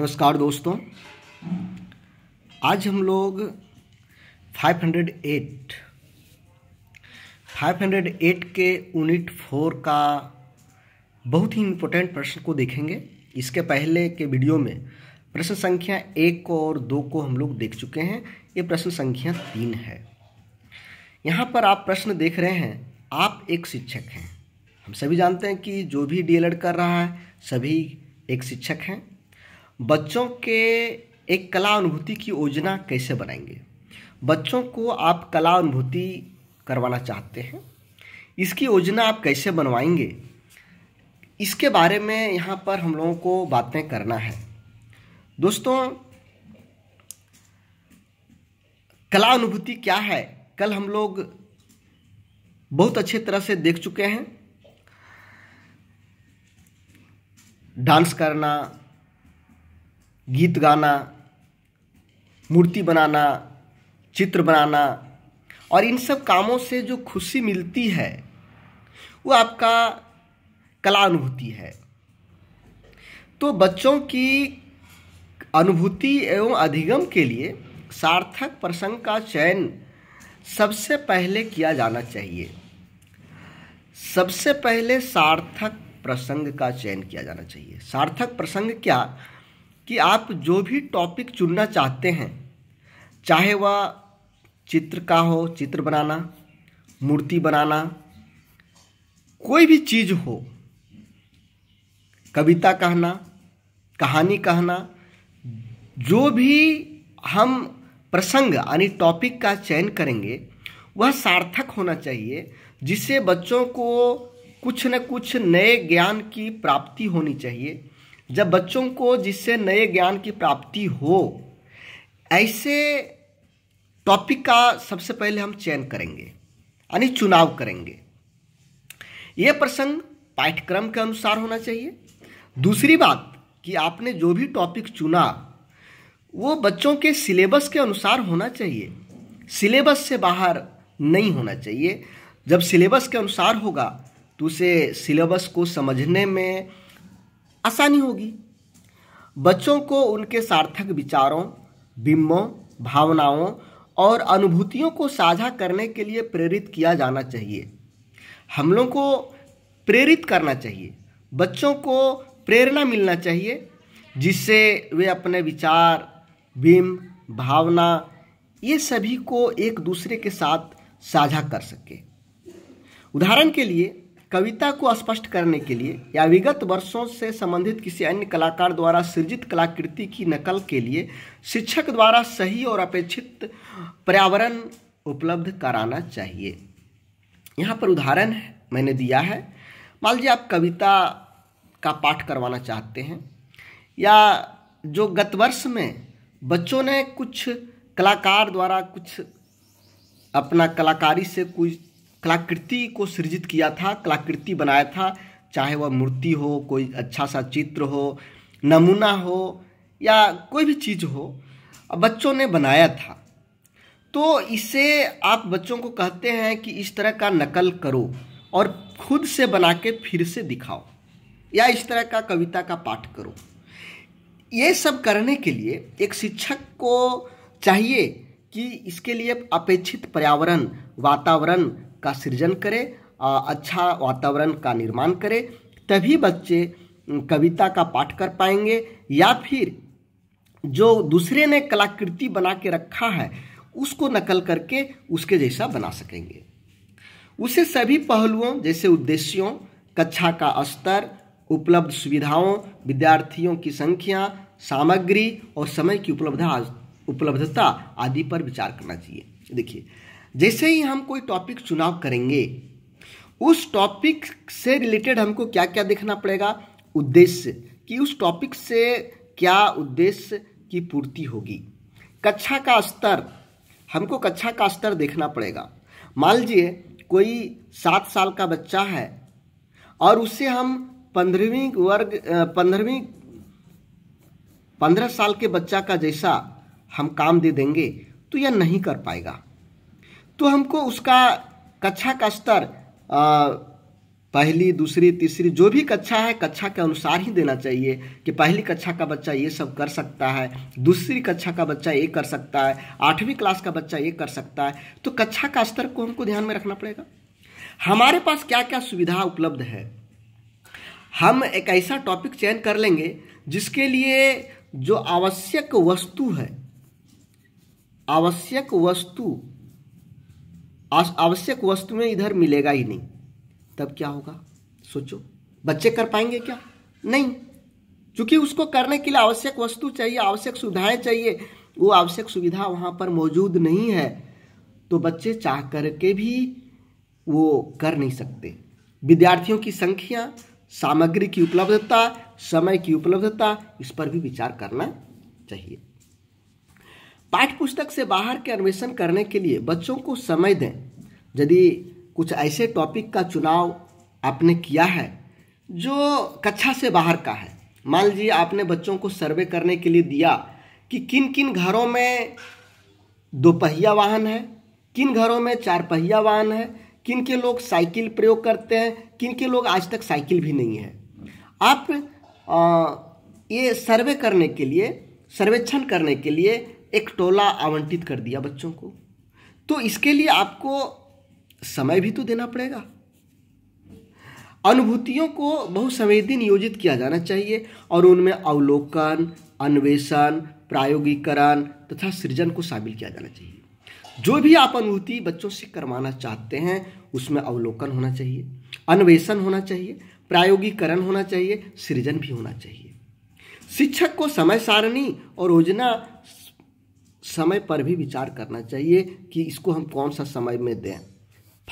नमस्कार दोस्तों आज हम लोग 508 508 के यूनिट फोर का बहुत ही इम्पोर्टेंट प्रश्न को देखेंगे इसके पहले के वीडियो में प्रश्न संख्या एक और दो को हम लोग देख चुके हैं ये प्रश्न संख्या तीन है यहाँ पर आप प्रश्न देख रहे हैं आप एक शिक्षक हैं हम सभी जानते हैं कि जो भी डीएलएड कर रहा है सभी एक शिक्षक हैं बच्चों के एक कला अनुभूति की योजना कैसे बनाएंगे बच्चों को आप कला अनुभूति करवाना चाहते हैं इसकी योजना आप कैसे बनवाएंगे इसके बारे में यहाँ पर हम लोगों को बातें करना है दोस्तों कला अनुभूति क्या है कल हम लोग बहुत अच्छे तरह से देख चुके हैं डांस करना गीत गाना मूर्ति बनाना चित्र बनाना और इन सब कामों से जो खुशी मिलती है वो आपका कला अनुभूति है तो बच्चों की अनुभूति एवं अधिगम के लिए सार्थक प्रसंग का चयन सबसे पहले किया जाना चाहिए सबसे पहले सार्थक प्रसंग का चयन किया जाना चाहिए सार्थक प्रसंग क्या कि आप जो भी टॉपिक चुनना चाहते हैं चाहे वह चित्र का हो चित्र बनाना मूर्ति बनाना कोई भी चीज़ हो कविता कहना कहानी कहना जो भी हम प्रसंग यानी टॉपिक का चयन करेंगे वह सार्थक होना चाहिए जिससे बच्चों को कुछ न कुछ नए ज्ञान की प्राप्ति होनी चाहिए जब बच्चों को जिससे नए ज्ञान की प्राप्ति हो ऐसे टॉपिक का सबसे पहले हम चयन करेंगे यानी चुनाव करेंगे ये प्रसंग पाठ्यक्रम के अनुसार होना चाहिए दूसरी बात कि आपने जो भी टॉपिक चुना वो बच्चों के सिलेबस के अनुसार होना चाहिए सिलेबस से बाहर नहीं होना चाहिए जब सिलेबस के अनुसार होगा तो उसे सिलेबस को समझने में आसानी होगी बच्चों को उनके सार्थक विचारों बिंबों भावनाओं और अनुभूतियों को साझा करने के लिए प्रेरित किया जाना चाहिए हम लोग को प्रेरित करना चाहिए बच्चों को प्रेरणा मिलना चाहिए जिससे वे अपने विचार बिंब भावना ये सभी को एक दूसरे के साथ साझा कर सके उदाहरण के लिए कविता को स्पष्ट करने के लिए या विगत वर्षों से संबंधित किसी अन्य कलाकार द्वारा सृजित कलाकृति की नकल के लिए शिक्षक द्वारा सही और अपेक्षित पर्यावरण उपलब्ध कराना चाहिए यहाँ पर उदाहरण मैंने दिया है मान लीजिए आप कविता का पाठ करवाना चाहते हैं या जो गत वर्ष में बच्चों ने कुछ कलाकार द्वारा कुछ अपना कलाकारी से कुछ कलाकृति को सृजित किया था कलाकृति बनाया था चाहे वह मूर्ति हो कोई अच्छा सा चित्र हो नमूना हो या कोई भी चीज़ हो बच्चों ने बनाया था तो इसे आप बच्चों को कहते हैं कि इस तरह का नकल करो और खुद से बना के फिर से दिखाओ या इस तरह का कविता का पाठ करो ये सब करने के लिए एक शिक्षक को चाहिए कि इसके लिए अपेक्षित पर्यावरण वातावरण का सृजन करें अच्छा वातावरण का निर्माण करें तभी बच्चे कविता का पाठ कर पाएंगे या फिर जो दूसरे ने कलाकृति बना के रखा है उसको नकल करके उसके जैसा बना सकेंगे उसे सभी पहलुओं जैसे उद्देश्यों कक्षा का स्तर उपलब्ध सुविधाओं विद्यार्थियों की संख्या सामग्री और समय की उपलब्धता उपलब्धता आदि पर विचार करना चाहिए देखिए जैसे ही हम कोई टॉपिक चुनाव करेंगे उस टॉपिक से रिलेटेड हमको क्या क्या देखना पड़ेगा उद्देश्य कि उस टॉपिक से क्या उद्देश्य की पूर्ति होगी कक्षा का स्तर हमको कक्षा का स्तर देखना पड़ेगा मान लीजिए कोई सात साल का बच्चा है और उससे हम पंद्रहवीं वर्ग पंद्रहवीं पंद्रह साल के बच्चा का जैसा हम काम दे देंगे तो यह नहीं कर पाएगा तो हमको उसका कक्षा का स्तर पहली दूसरी तीसरी जो भी कक्षा है कक्षा के अनुसार ही देना चाहिए कि पहली कक्षा का बच्चा ये सब कर सकता है दूसरी कक्षा का बच्चा ये कर सकता है आठवीं क्लास का बच्चा ये कर सकता है तो कक्षा का स्तर को हमको ध्यान में रखना पड़ेगा हमारे पास क्या क्या सुविधा उपलब्ध है हम एक ऐसा टॉपिक चयन कर लेंगे जिसके लिए जो आवश्यक वस्तु है आवश्यक वस्तु आवश्यक वस्तुएं इधर मिलेगा ही नहीं तब क्या होगा सोचो बच्चे कर पाएंगे क्या नहीं क्योंकि उसको करने के लिए आवश्यक वस्तु चाहिए आवश्यक सुविधाएं चाहिए वो आवश्यक सुविधा वहाँ पर मौजूद नहीं है तो बच्चे चाह करके भी वो कर नहीं सकते विद्यार्थियों की संख्या सामग्री की उपलब्धता समय की उपलब्धता इस पर भी विचार करना चाहिए पाठ्य पुस्तक से बाहर के अन्वेषण करने के लिए बच्चों को समय दें यदि कुछ ऐसे टॉपिक का चुनाव आपने किया है जो कक्षा से बाहर का है मान लीजिए आपने बच्चों को सर्वे करने के लिए दिया कि किन किन घरों में दोपहिया वाहन है किन घरों में चार पहिया वाहन है किन के लोग साइकिल प्रयोग करते हैं किन के लोग आज तक साइकिल भी नहीं है आप आ, ये सर्वे करने के लिए सर्वेक्षण करने के लिए एक टोला आवंटित कर दिया बच्चों को तो इसके लिए आपको समय भी तो देना पड़ेगा अनुभूतियों को संवेदी नियोजित किया जाना चाहिए और उनमें अवलोकन अन्वेषण प्रायोगिकरण तथा सृजन को शामिल किया जाना चाहिए जो भी आप अनुभूति बच्चों से करवाना चाहते हैं उसमें अवलोकन होना चाहिए अन्वेषण होना चाहिए प्रायोगिकरण होना चाहिए सृजन भी होना चाहिए शिक्षक को समय सारणी और योजना समय पर भी विचार करना चाहिए कि इसको हम कौन सा समय में दें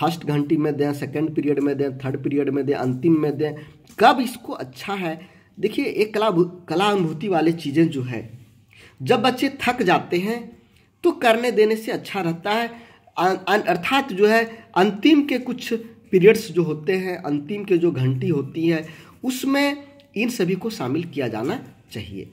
फर्स्ट घंटी में दें सेकेंड पीरियड में दें थर्ड पीरियड में दें अंतिम में दें कब इसको अच्छा है देखिए एक कला कला अनुभूति वाले चीज़ें जो है जब बच्चे थक जाते हैं तो करने देने से अच्छा रहता है अर्थात जो है अंतिम के कुछ पीरियड्स जो होते हैं अंतिम के जो घंटी होती है उसमें इन सभी को शामिल किया जाना चाहिए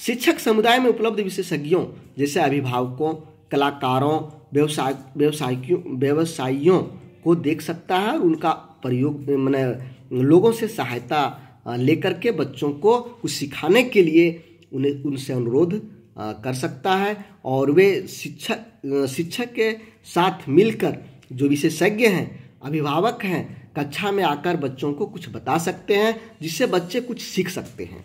शिक्षक समुदाय में उपलब्ध विशेषज्ञों जैसे अभिभावकों कलाकारों व्यवसाय व्यवसायियों व्यवसायियों को देख सकता है उनका प्रयोग मैंने लोगों से सहायता लेकर के बच्चों को कुछ सिखाने के लिए उन्हें उनसे अनुरोध कर सकता है और वे शिक्षक शिक्षक के साथ मिलकर जो विशेषज्ञ हैं अभिभावक हैं कक्षा में आकर बच्चों को कुछ बता सकते हैं जिससे बच्चे कुछ सीख सकते हैं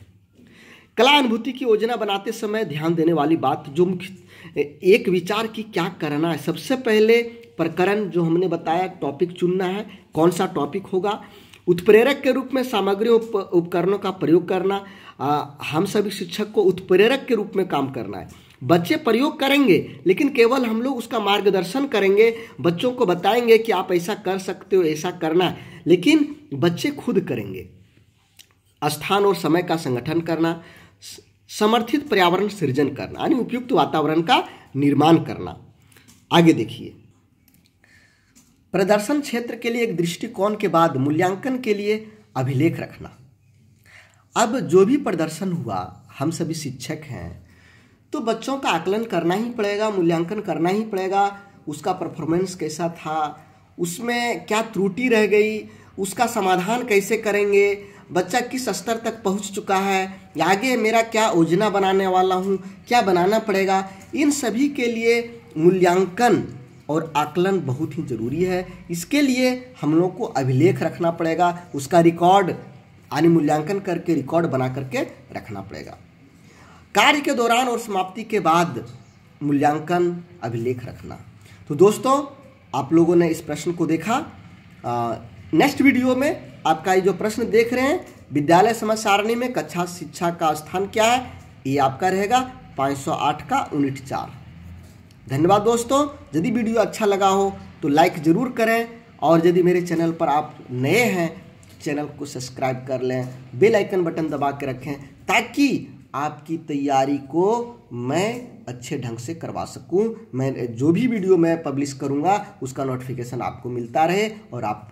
कला अनुभूति की योजना बनाते समय ध्यान देने वाली बात जो मुख्य एक विचार की क्या करना है सबसे पहले प्रकरण जो हमने बताया टॉपिक चुनना है कौन सा टॉपिक होगा उत्प्रेरक के रूप में सामग्री उप, उपकरणों का प्रयोग करना आ, हम सभी शिक्षक को उत्प्रेरक के रूप में काम करना है बच्चे प्रयोग करेंगे लेकिन केवल हम लोग उसका मार्गदर्शन करेंगे बच्चों को बताएंगे कि आप ऐसा कर सकते हो ऐसा करना है लेकिन बच्चे खुद करेंगे स्थान और समय का संगठन करना समर्थित पर्यावरण सृजन करना यानी उपयुक्त वातावरण का निर्माण करना आगे देखिए प्रदर्शन क्षेत्र के लिए एक दृष्टिकोण के बाद मूल्यांकन के लिए अभिलेख रखना अब जो भी प्रदर्शन हुआ हम सभी शिक्षक हैं तो बच्चों का आकलन करना ही पड़ेगा मूल्यांकन करना ही पड़ेगा उसका परफॉर्मेंस कैसा था उसमें क्या त्रुटि रह गई उसका समाधान कैसे करेंगे बच्चा किस स्तर तक पहुंच चुका है आगे मेरा क्या योजना बनाने वाला हूँ क्या बनाना पड़ेगा इन सभी के लिए मूल्यांकन और आकलन बहुत ही ज़रूरी है इसके लिए हम लोग को अभिलेख रखना पड़ेगा उसका रिकॉर्ड यानी मूल्यांकन करके रिकॉर्ड बना करके रखना पड़ेगा कार्य के दौरान और समाप्ति के बाद मूल्यांकन अभिलेख रखना तो दोस्तों आप लोगों ने इस प्रश्न को देखा नेक्स्ट वीडियो में आपका ये जो प्रश्न देख रहे हैं विद्यालय समय सारणी में कक्षा शिक्षा का स्थान क्या है ये आपका रहेगा 508 का यूनिट चार धन्यवाद दोस्तों यदि वीडियो अच्छा लगा हो तो लाइक ज़रूर करें और यदि मेरे चैनल पर आप नए हैं चैनल को सब्सक्राइब कर लें बेल आइकन बटन दबा के रखें ताकि आपकी तैयारी को मैं अच्छे ढंग से करवा सकूं मैं जो भी वीडियो मैं पब्लिश करूंगा उसका नोटिफिकेशन आपको मिलता रहे और आप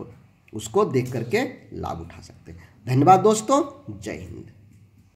उसको देख करके लाभ उठा सकते हैं धन्यवाद दोस्तों जय हिंद